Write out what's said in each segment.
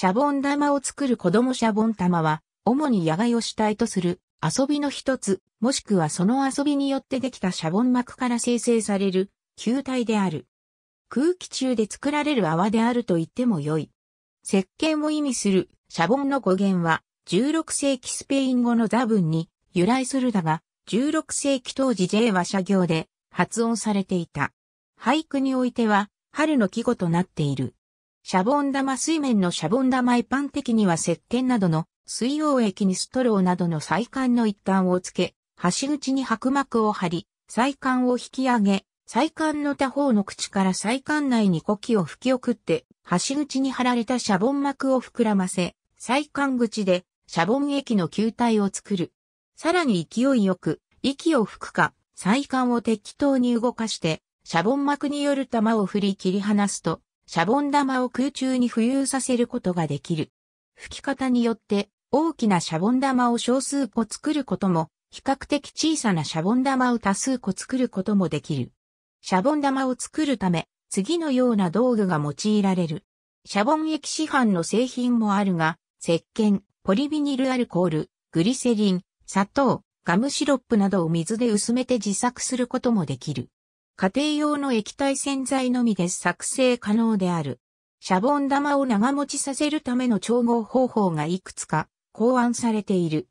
シャボン玉を作る子供シャボン玉は、主に野外を主体とする遊びの一つ、もしくはその遊びによってできたシャボン膜から生成される球体である。空気中で作られる泡であると言ってもよい。石鹸を意味するシャボンの語源は、16世紀スペイン語の座ンに由来するだが、16世紀当時 J は社業で発音されていた。俳句においては、春の季語となっている。シャボン玉水面のシャボン玉一般的には石鹸などの水溶液にストローなどの再管の一端をつけ、端口に薄膜を張り、再管を引き上げ、再管の他方の口から再管内に呼気を吹き送って、端口に貼られたシャボン膜を膨らませ、再管口でシャボン液の球体を作る。さらに勢いよく、息を吹くか、再管を適当に動かして、シャボン膜による球を振り切り離すと、シャボン玉を空中に浮遊させることができる。吹き方によって大きなシャボン玉を少数個作ることも、比較的小さなシャボン玉を多数個作ることもできる。シャボン玉を作るため、次のような道具が用いられる。シャボン液市販の製品もあるが、石鹸、ポリビニルアルコール、グリセリン、砂糖、ガムシロップなどを水で薄めて自作することもできる。家庭用の液体洗剤のみで作成可能である。シャボン玉を長持ちさせるための調合方法がいくつか考案されている。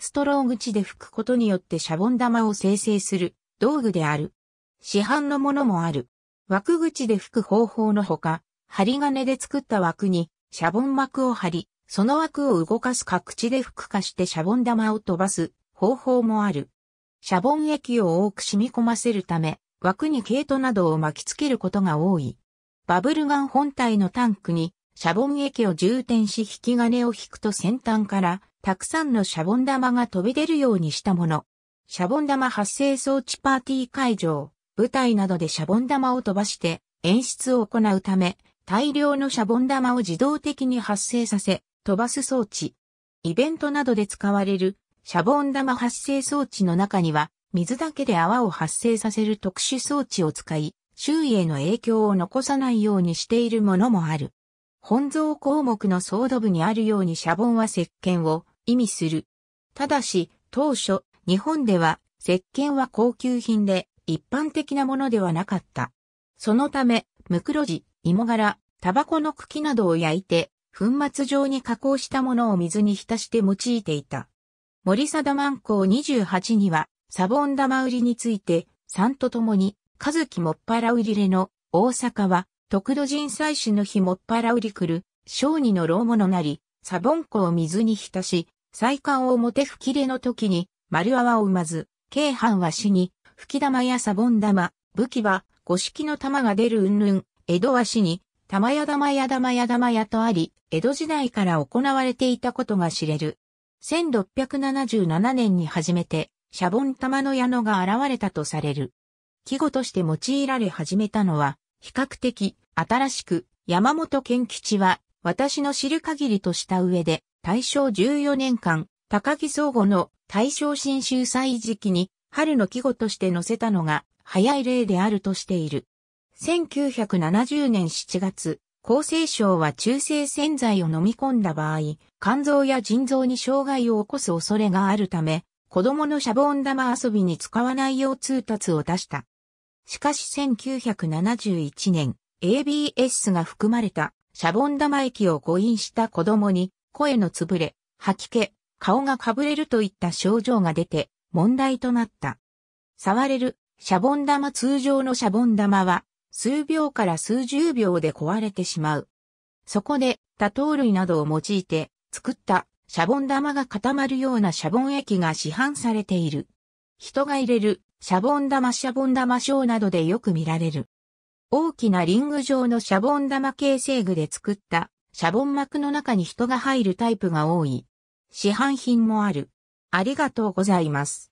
ストロー口で吹くことによってシャボン玉を生成する道具である。市販のものもある。枠口で吹く方法のほか、針金で作った枠にシャボン膜を貼り、その枠を動かす各地で吹くかしてシャボン玉を飛ばす方法もある。シャボン液を多く染み込ませるため、枠に毛糸などを巻きつけることが多い。バブルガン本体のタンクにシャボン液を充填し引き金を引くと先端からたくさんのシャボン玉が飛び出るようにしたもの。シャボン玉発生装置パーティー会場、舞台などでシャボン玉を飛ばして演出を行うため、大量のシャボン玉を自動的に発生させ、飛ばす装置。イベントなどで使われるシャボン玉発生装置の中には、水だけで泡を発生させる特殊装置を使い、周囲への影響を残さないようにしているものもある。本蔵項目のソード部にあるようにシャボンは石鹸を意味する。ただし、当初、日本では石鹸は高級品で一般的なものではなかった。そのため、ムクロジ、芋柄、タバコの茎などを焼いて、粉末状に加工したものを水に浸して用いていた。森貞万光28には、サボン玉売りについて、3と共に、和樹もっぱら売りれの、大阪は、徳土人祭祀の日もっぱら売り来る、小児の老物なり、サボン湖を水に浸し、祭管をもて吹きれの時に、丸泡を生まず、京阪は死に、吹き玉やサボン玉、武器は、五色の玉が出る云々、江戸は死に、玉や玉や玉や玉やとあり、江戸時代から行われていたことが知れる。1677年に初めて、シャボン玉の矢野が現れたとされる。季語として用いられ始めたのは、比較的新しく、山本健吉は、私の知る限りとした上で、大正14年間、高木総吾の大正新秋祭時期に、春の季語として載せたのが、早い例であるとしている。1970年7月、厚生省は中性洗剤を飲み込んだ場合、肝臓や腎臓に障害を起こす恐れがあるため、子供のシャボン玉遊びに使わないよう通達を出した。しかし1971年、ABS が含まれたシャボン玉液を誤飲した子供に、声の潰れ、吐き気、顔がかぶれるといった症状が出て、問題となった。触れる、シャボン玉通常のシャボン玉は、数秒から数十秒で壊れてしまう。そこで、多糖類などを用いて、作ったシャボン玉が固まるようなシャボン液が市販されている。人が入れる、シャボン玉シャボン玉ショーなどでよく見られる。大きなリング状のシャボン玉形成具で作ったシャボン膜の中に人が入るタイプが多い。市販品もある。ありがとうございます。